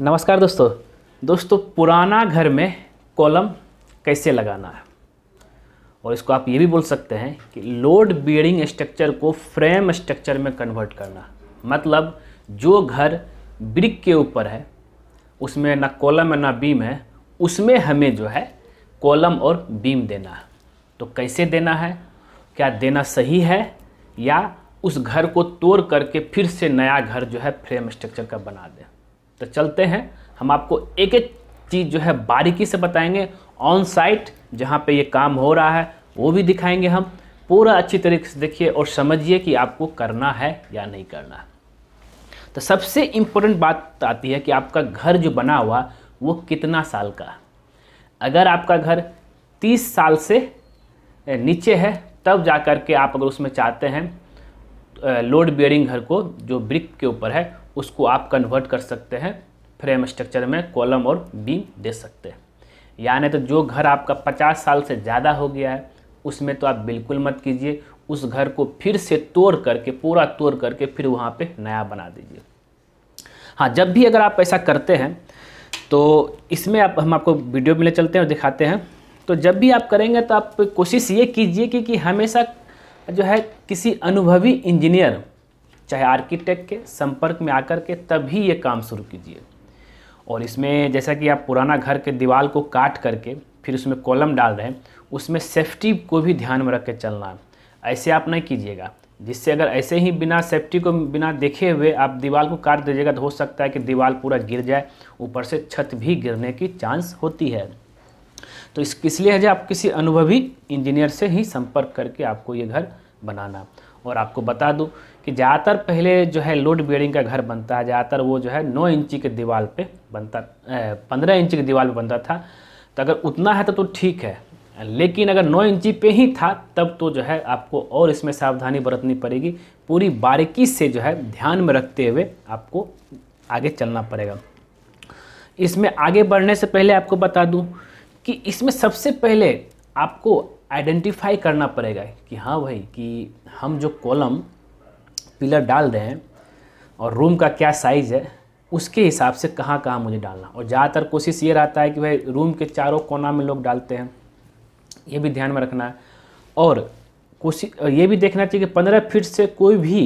नमस्कार दोस्तों दोस्तों पुराना घर में कॉलम कैसे लगाना है और इसको आप ये भी बोल सकते हैं कि लोड बियरिंग स्ट्रक्चर को फ्रेम स्ट्रक्चर में कन्वर्ट करना मतलब जो घर ब्रिक के ऊपर है उसमें ना कॉलम है ना बीम है उसमें हमें जो है कॉलम और बीम देना है तो कैसे देना है क्या देना सही है या उस घर को तोड़ करके फिर से नया घर जो है फ्रेम स्ट्रक्चर का बना दें तो चलते हैं हम आपको एक एक चीज़ जो है बारीकी से बताएंगे ऑन साइट जहाँ पे ये काम हो रहा है वो भी दिखाएंगे हम पूरा अच्छी तरीके से देखिए और समझिए कि आपको करना है या नहीं करना है तो सबसे इम्पोर्टेंट बात आती है कि आपका घर जो बना हुआ वो कितना साल का अगर आपका घर 30 साल से नीचे है तब जा कर के आप अगर उसमें चाहते हैं लोड बियरिंग घर को जो ब्रिक के ऊपर है उसको आप कन्वर्ट कर सकते हैं फ्रेम स्ट्रक्चर में कॉलम और बीम दे सकते हैं यानी तो जो घर आपका पचास साल से ज़्यादा हो गया है उसमें तो आप बिल्कुल मत कीजिए उस घर को फिर से तोड़ करके पूरा तोड़ करके फिर वहाँ पे नया बना दीजिए हाँ जब भी अगर आप ऐसा करते हैं तो इसमें आप हम आपको वीडियो में ले चलते हैं और दिखाते हैं तो जब भी आप करेंगे तो आप कोशिश ये कीजिए कि, कि हमेशा जो है किसी अनुभवी इंजीनियर चाहे आर्किटेक्ट के संपर्क में आकर के तभी ये काम शुरू कीजिए और इसमें जैसा कि आप पुराना घर के दीवार को काट करके फिर उसमें कॉलम डाल रहे हैं उसमें सेफ्टी को भी ध्यान में रख के चलना है ऐसे आप नहीं कीजिएगा जिससे अगर ऐसे ही बिना सेफ्टी को बिना देखे हुए आप दीवार को काट दीजिएगा तो हो सकता है कि दीवार पूरा गिर जाए ऊपर से छत भी गिरने की चांस होती है तो इस इसलिए है आप किसी अनुभवी इंजीनियर से ही संपर्क करके आपको ये घर बनाना और आपको बता दूं कि ज़्यादातर पहले जो है लोड बेयरिंग का घर बनता है ज़्यादातर वो जो है नौ इंची के दीवार पे बनता पंद्रह इंची के दीवार पे बनता था तो अगर उतना है तो तो ठीक है लेकिन अगर नौ इंची पे ही था तब तो जो है आपको और इसमें सावधानी बरतनी पड़ेगी पूरी बारीकी से जो है ध्यान में रखते हुए आपको आगे चलना पड़ेगा इसमें आगे बढ़ने से पहले आपको बता दूं कि इसमें सबसे पहले आपको आइडेंटिफाई करना पड़ेगा कि हाँ भाई कि हम जो कॉलम पिलर डाल रहे हैं और रूम का क्या साइज़ है उसके हिसाब से कहाँ कहाँ मुझे डालना और ज़्यादातर कोशिश ये रहता है कि भाई रूम के चारों कोना में लोग डालते हैं ये भी ध्यान में रखना है और कोशिश ये भी देखना चाहिए कि पंद्रह फीट से कोई भी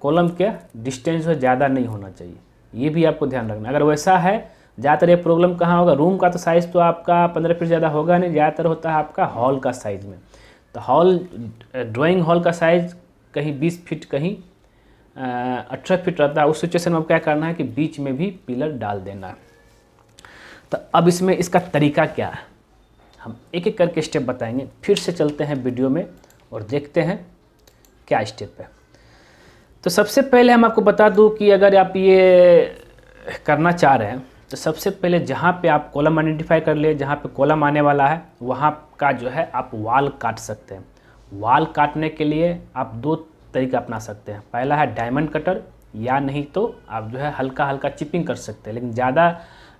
कॉलम का डिस्टेंस ज़्यादा नहीं होना चाहिए ये भी आपको ध्यान रखना अगर वैसा है ज़्यादातर ये प्रॉब्लम कहाँ होगा रूम का तो साइज़ तो आपका पंद्रह फीट ज़्यादा होगा नहीं ज़्यादातर होता है आपका हॉल का साइज़ में तो हॉल ड्राइंग हॉल का साइज़ कहीं बीस फीट कहीं अठारह फीट रहता है उस सिचुएशन में आप क्या करना है कि बीच में भी पिलर डाल देना है तो अब इसमें इसका तरीका क्या है हम एक एक करके स्टेप बताएंगे फिर से चलते हैं वीडियो में और देखते हैं क्या स्टेप है तो सबसे पहले हम आपको बता दूं कि अगर आप ये करना चाह रहे हैं तो सबसे पहले जहाँ पे आप कॉलम आइडेंटिफाई कर लिए जहाँ पे कॉलम आने वाला है वहाँ का जो है आप वाल काट सकते हैं वाल काटने के लिए आप दो तरीके अपना सकते हैं पहला है डायमंड कटर या नहीं तो आप जो है हल्का हल्का चिपिंग कर सकते हैं लेकिन ज़्यादा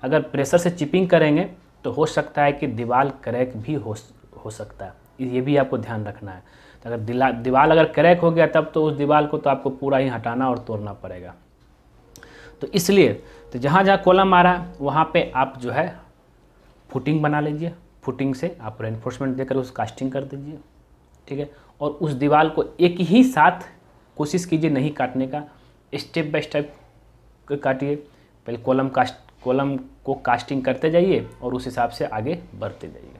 अगर प्रेशर से चिपिंग करेंगे तो हो सकता है कि दीवार क्रैक भी हो हो सकता है ये भी आपको ध्यान रखना है तो अगर दीवार अगर क्रैक हो गया तब तो उस दीवार को तो आपको पूरा ही हटाना और तोड़ना पड़ेगा तो इसलिए तो जहाँ जहाँ कॉलम आ रहा है वहाँ पर आप जो है फुटिंग बना लीजिए फुटिंग से आप रेनफोर्समेंट देकर उस कास्टिंग कर दीजिए ठीक है और उस दीवार को एक ही साथ कोशिश कीजिए नहीं काटने का स्टेप बाय स्टेप काटिए पहले कॉलम कास्ट कॉलम को कास्टिंग करते जाइए और उस हिसाब से आगे बढ़ते जाइए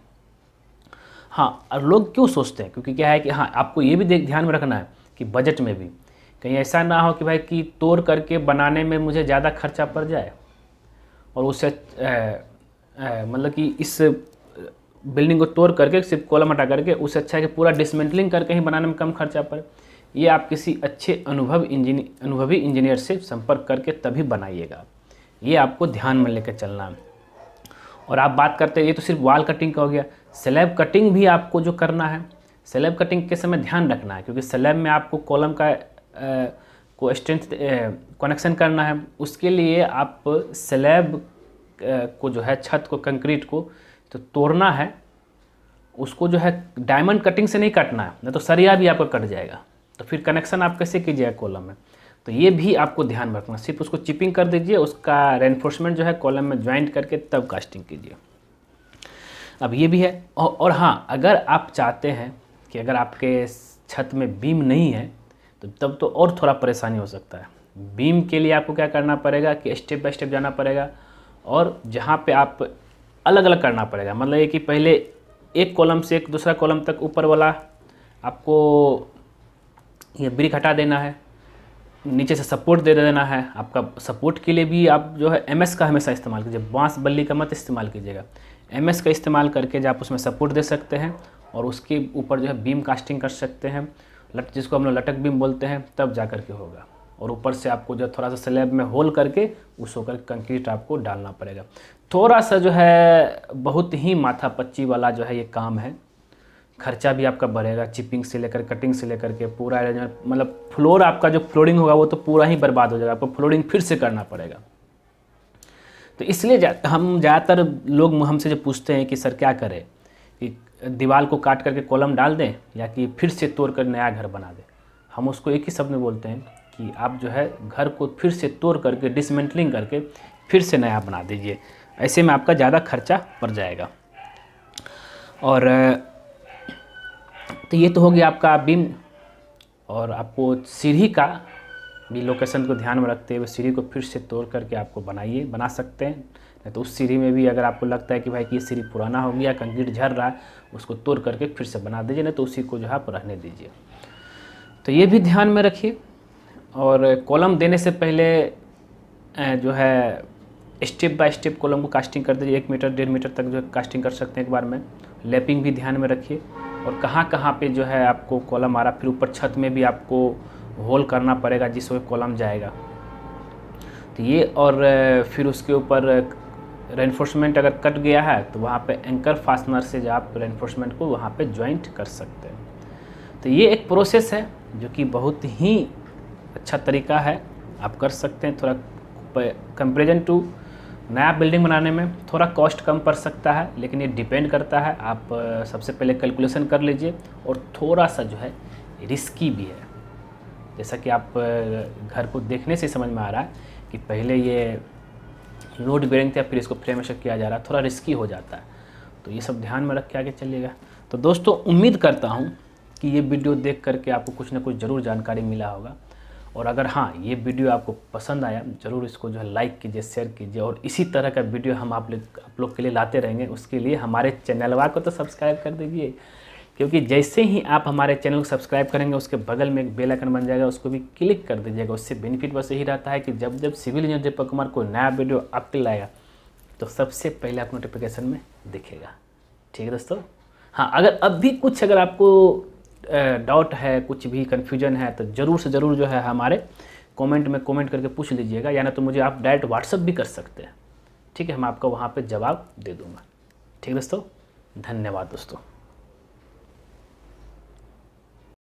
हाँ और लोग क्यों सोचते हैं क्योंकि क्या है कि हाँ आपको ये भी ध्यान में रखना है कि बजट में भी कहीं ऐसा ना हो कि भाई कि तोड़ करके बनाने में मुझे ज़्यादा खर्चा पड़ जाए और उससे मतलब कि इस बिल्डिंग को तोड़ करके सिर्फ कॉलम हटा करके उससे अच्छा है कि पूरा डिसमेंटलिंग करके ही बनाने में कम खर्चा पड़े ये आप किसी अच्छे अनुभव इंजीनियर अनुभवी इंजीनियर से संपर्क करके तभी बनाइएगा ये आपको ध्यान में लेकर चलना है और आप बात करते हैं ये तो सिर्फ वाल कटिंग का हो गया स्लैब कटिंग भी आपको जो करना है स्लैब कटिंग के समय ध्यान रखना है क्योंकि स्लैब में आपको कॉलम का को स्ट्रेंथ कनेक्शन करना है उसके लिए आप स्लैब को जो है छत को कंक्रीट को तो तोड़ना है उसको जो है डायमंड कटिंग से नहीं काटना है नहीं तो सरिया भी आपका कट जाएगा तो फिर कनेक्शन आप कैसे कीजिएगा कॉलम में तो ये भी आपको ध्यान में रखना सिर्फ उसको चिपिंग कर दीजिए उसका रेनफोर्समेंट जो है कॉलम में ज्वाइंट करके तब कास्टिंग कीजिए अब ये भी है और, और हाँ अगर आप चाहते हैं कि अगर आपके छत में बीम नहीं है तो तब तो और थोड़ा परेशानी हो सकता है बीम के लिए आपको क्या करना पड़ेगा कि स्टेप बाय स्टेप जाना पड़ेगा और जहाँ पे आप अलग अलग करना पड़ेगा मतलब ये कि पहले एक कॉलम से एक दूसरा कॉलम तक ऊपर वाला आपको ये ब्रिक हटा देना है नीचे से सपोर्ट दे देना है आपका सपोर्ट के लिए भी आप जो है एम का हमेशा इस्तेमाल कीजिए बाँस बल्ली का मत इस्तेमाल कीजिएगा एम का इस्तेमाल करके जो आप उसमें सपोर्ट दे सकते हैं और उसके ऊपर जो है बीम कास्टिंग कर सकते हैं लट जिसको हम लोग लटक बीम बोलते हैं तब जा करके होगा और ऊपर से आपको जो थोड़ा सा स्लैब में होल करके उस होकर कंक्रीट आपको डालना पड़ेगा थोड़ा सा जो है बहुत ही माथा पच्ची वाला जो है ये काम है खर्चा भी आपका बढ़ेगा चिपिंग से लेकर कटिंग से लेकर के पूरा अरेंजमेंट मतलब फ्लोर आपका जो फ्लोरिंग होगा वो तो पूरा ही बर्बाद हो जाएगा आपको फ्लोरिंग फिर से करना पड़ेगा तो इसलिए हम ज़्यादातर लोग हमसे जो पूछते हैं कि सर क्या करें कि दीवार को काट करके कॉलम डाल दें या कि फिर से तोड़ कर नया घर बना दें हम उसको एक ही शब्द में बोलते हैं कि आप जो है घर को फिर से तोड़ करके डिसमेंटलिंग करके फिर से नया बना दीजिए ऐसे में आपका ज़्यादा खर्चा पड़ जाएगा और तो ये तो हो गया आपका बीम और आपको सीढ़ी का भी लोकेशन को ध्यान में रखते हुए सीढ़ी को फिर से तोड़ करके आपको बनाइए बना सकते हैं तो उस सीढ़ी में भी अगर आपको लगता है कि भाई कि ये सीढ़ी पुराना हो गया कंक्रीट झर रहा है उसको तोड़ करके फिर से बना दीजिए नहीं तो उसी को जो है आप रहने दीजिए तो ये भी ध्यान में रखिए और कॉलम देने से पहले जो है स्टेप बाय स्टेप कॉलम को कास्टिंग कर दीजिए एक मीटर डेढ़ मीटर तक जो है कास्टिंग कर सकते हैं एक बार में लेपिंग भी ध्यान में रखिए और कहाँ कहाँ पे जो है आपको कॉलम आ रहा फिर ऊपर छत में भी आपको होल करना पड़ेगा जिस वह कॉलम जाएगा तो ये और फिर उसके ऊपर रेनफोर्समेंट अगर कट गया है तो वहाँ पे एंकर फास्टनर से जो आप रेनफोर्समेंट को वहाँ पे ज्वाइंट कर सकते हैं तो ये एक प्रोसेस है जो कि बहुत ही अच्छा तरीका है आप कर सकते हैं थोड़ा कंपेरिजन टू नया बिल्डिंग बनाने में थोड़ा कॉस्ट कम पड़ सकता है लेकिन ये डिपेंड करता है आप सबसे पहले कैलकुलेशन कर लीजिए और थोड़ा सा जो है रिस्की भी है जैसा कि आप घर को देखने से समझ में आ रहा है कि पहले ये लोड बेरिंग थे फिर इसको फ्रेम किया जा रहा है थोड़ा रिस्की हो जाता है तो ये सब ध्यान में रख के आगे चलिएगा तो दोस्तों उम्मीद करता हूँ कि ये वीडियो देख करके आपको कुछ ना कुछ ज़रूर जानकारी मिला होगा और अगर हाँ ये वीडियो आपको पसंद आया ज़रूर इसको जो है लाइक कीजिए शेयर कीजिए और इसी तरह का वीडियो हम आप लोग आप लोग के लिए लाते रहेंगे उसके लिए हमारे चैनलवा को तो सब्सक्राइब कर दीजिए क्योंकि जैसे ही आप हमारे चैनल को सब्सक्राइब करेंगे उसके बगल में एक बेल आइकन बन जाएगा उसको भी क्लिक कर दीजिएगा उससे बेनिफिट बस यही रहता है कि जब जब सिविल इंजीनियर दीपक कुमार कोई नया वीडियो आपके लाएगा तो सबसे पहले आप नोटिफिकेशन में दिखेगा ठीक है दोस्तों हाँ अगर अब भी कुछ अगर आपको डाउट है कुछ भी कन्फ्यूजन है तो ज़रूर से ज़रूर जो है हमारे कॉमेंट में कॉमेंट करके पूछ लीजिएगा या ना तो मुझे आप डायरेक्ट व्हाट्सअप भी कर सकते हैं ठीक है हम आपको वहाँ पर जवाब दे दूँगा ठीक दोस्तों धन्यवाद दोस्तों